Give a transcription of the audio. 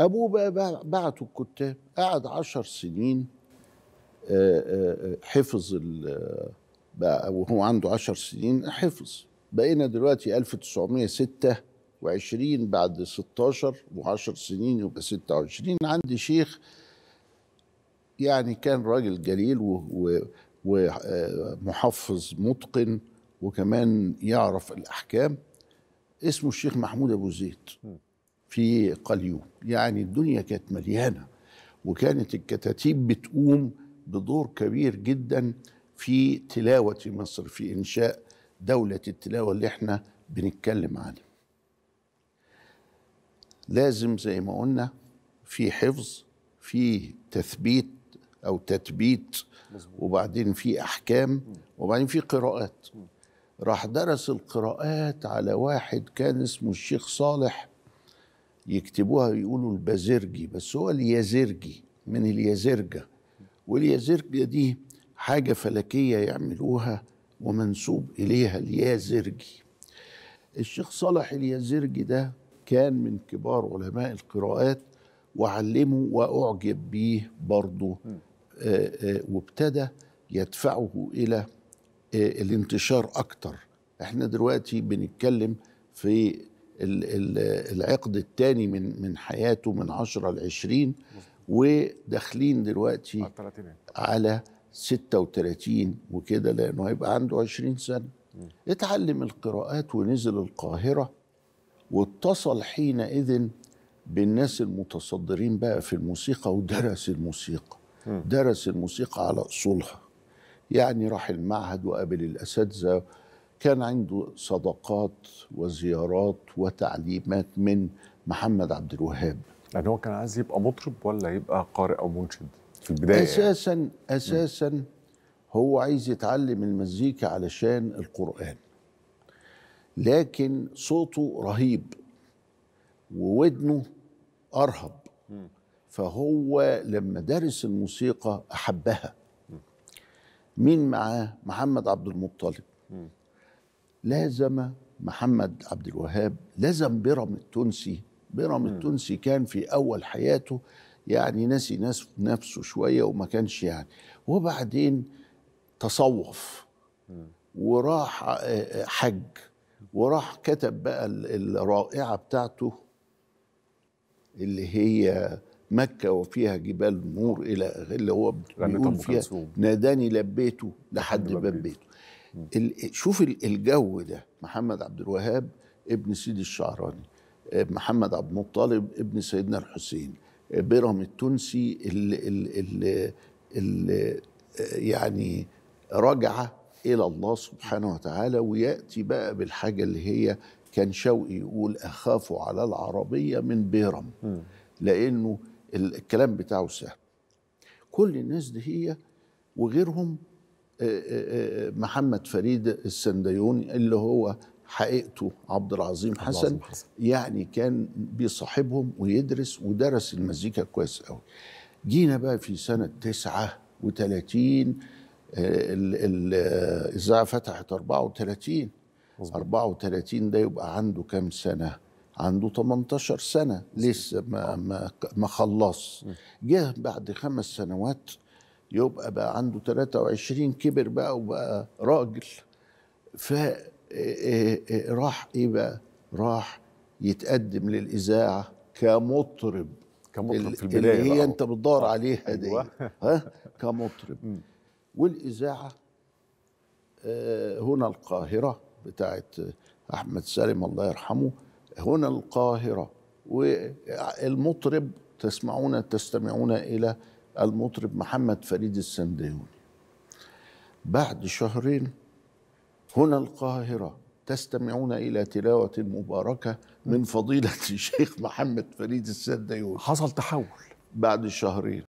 أبوه بقى بعته الكتاب قعد عشر سنين آه، آه، آه، حفظ وهو عنده عشر سنين حفظ بقينا دلوقتي 1926 بعد 16 و10 سنين يبقى 26 عندي شيخ يعني كان راجل جليل ومحفظ متقن وكمان يعرف الأحكام اسمه الشيخ محمود أبو زيد في قليوب يعني الدنيا كانت مليانه وكانت الكتاتيب بتقوم بدور كبير جدا في تلاوه مصر في انشاء دوله التلاوه اللي احنا بنتكلم عنها لازم زي ما قلنا في حفظ في تثبيت او تثبيت وبعدين في احكام وبعدين في قراءات راح درس القراءات على واحد كان اسمه الشيخ صالح يكتبوها يقولوا البازرجي بس هو اليازرجي من اليازرجة واليازرجة دي حاجة فلكية يعملوها ومنسوب إليها اليازرجي الشيخ صالح اليازرجي ده كان من كبار علماء القراءات وعلمه وأعجب به برضه آه، آه، وابتدى يدفعه إلى آه، الانتشار أكتر احنا دلوقتي بنتكلم في العقد الثاني من من حياته من 10 ل 20 وداخلين دلوقتي على 36 وكده لانه هيبقى عنده 20 سنه اتعلم القراءات ونزل القاهره واتصل حينئذ بالناس المتصدرين بقى في الموسيقى ودرس الموسيقى درس الموسيقى على اصولها يعني راح المعهد وقابل الاساتذه كان عنده صداقات وزيارات وتعليمات من محمد عبد الوهاب يعني هو كان عايز يبقى مطرب ولا يبقى قارئ او منشد في البدايه اساسا يعني. اساسا م. هو عايز يتعلم المزيكا علشان القران لكن صوته رهيب وودنه ارهب فهو لما درس الموسيقى احبها مين معاه محمد عبد المطلب لازم محمد عبد الوهاب لزم بيرام التونسي بيرام التونسي كان في أول حياته يعني نسي نفسه شوية وما كانش يعني وبعدين تصوف وراح آه، آه، حج وراح كتب بقى الرائعة بتاعته اللي هي مكة وفيها جبال نور إلى اللي هو بيقول فيها ناداني لبيته لحد باب بيته شوف الجو ده محمد عبد الوهاب ابن سيدي الشعراني آه، محمد عبد المطلب ابن سيدنا الحسين آه، بيرهم التونسي اللي, اللي, اللي آه، يعني رجعه الى الله سبحانه وتعالى وياتي بقى بالحاجه اللي هي كان شوقي يقول اخاف على العربيه من بيرم لانه الكلام بتاعه سهل كل الناس دي هي وغيرهم آه، آه، آه، محمد فريد السنديوني اللي هو حقيقته عبد العظيم حسن يعني كان بيصاحبهم ويدرس ودرس المزيكا كويس قوي جينا بقى في سنة 39 الإذاعة فتحت 34 34 ده يبقى عنده كام سنة؟ عنده 18 سنة لسه ما ما ما خلص جه بعد خمس سنوات يبقى بقى عنده 23 كبر بقى وبقى راجل ف إيه، إيه، إيه، راح ايه بقى؟ راح يتقدم للاذاعه كمطرب كمطرب في البدايه اللي هي انت بتدور عليها دي أيوة. ها كمطرب والاذاعه آه، هنا القاهره بتاعت احمد سالم الله يرحمه هنا القاهره والمطرب تسمعون تستمعون الى المطرب محمد فريد السنداوي بعد شهرين هنا القاهرة تستمعون إلى تلاوة مباركة من فضيلة الشيخ محمد فريد السنداوي حصل تحول بعد شهرين